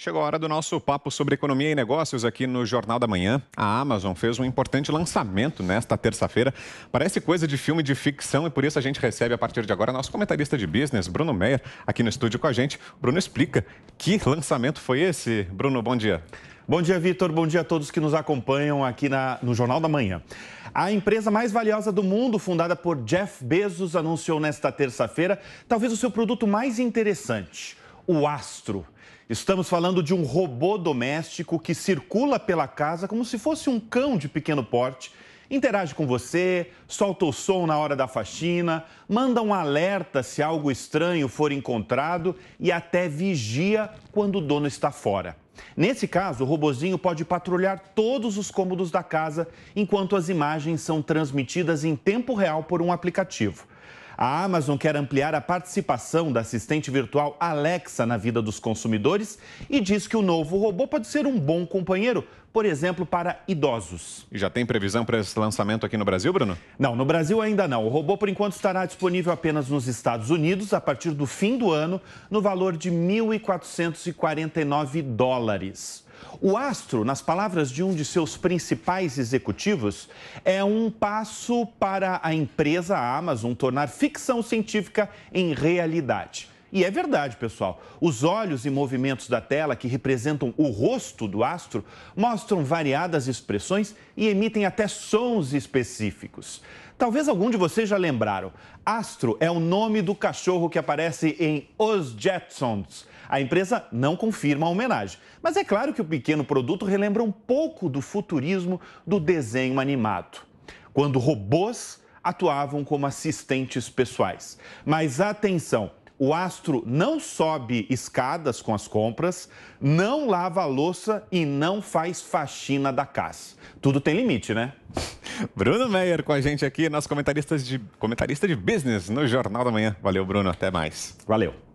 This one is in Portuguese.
Chegou a hora do nosso papo sobre economia e negócios aqui no Jornal da Manhã. A Amazon fez um importante lançamento nesta terça-feira. Parece coisa de filme de ficção e por isso a gente recebe a partir de agora nosso comentarista de business, Bruno Meyer, aqui no estúdio com a gente. Bruno explica que lançamento foi esse. Bruno, bom dia. Bom dia, Vitor. Bom dia a todos que nos acompanham aqui na, no Jornal da Manhã. A empresa mais valiosa do mundo, fundada por Jeff Bezos, anunciou nesta terça-feira talvez o seu produto mais interessante, o Astro. Estamos falando de um robô doméstico que circula pela casa como se fosse um cão de pequeno porte. Interage com você, solta o som na hora da faxina, manda um alerta se algo estranho for encontrado e até vigia quando o dono está fora. Nesse caso, o robozinho pode patrulhar todos os cômodos da casa enquanto as imagens são transmitidas em tempo real por um aplicativo. A Amazon quer ampliar a participação da assistente virtual Alexa na vida dos consumidores e diz que o novo robô pode ser um bom companheiro por exemplo, para idosos. E já tem previsão para esse lançamento aqui no Brasil, Bruno? Não, no Brasil ainda não. O robô, por enquanto, estará disponível apenas nos Estados Unidos a partir do fim do ano, no valor de 1.449 dólares. O astro, nas palavras de um de seus principais executivos, é um passo para a empresa Amazon tornar ficção científica em realidade. E é verdade, pessoal. Os olhos e movimentos da tela, que representam o rosto do astro, mostram variadas expressões e emitem até sons específicos. Talvez algum de vocês já lembraram. Astro é o nome do cachorro que aparece em Os Jetsons. A empresa não confirma a homenagem, mas é claro que o pequeno produto relembra um pouco do futurismo do desenho animado, quando robôs atuavam como assistentes pessoais. Mas atenção, o astro não sobe escadas com as compras, não lava a louça e não faz faxina da casa. Tudo tem limite, né? Bruno Meyer com a gente aqui, nosso comentarista de, comentarista de business no Jornal da Manhã. Valeu, Bruno. Até mais. Valeu.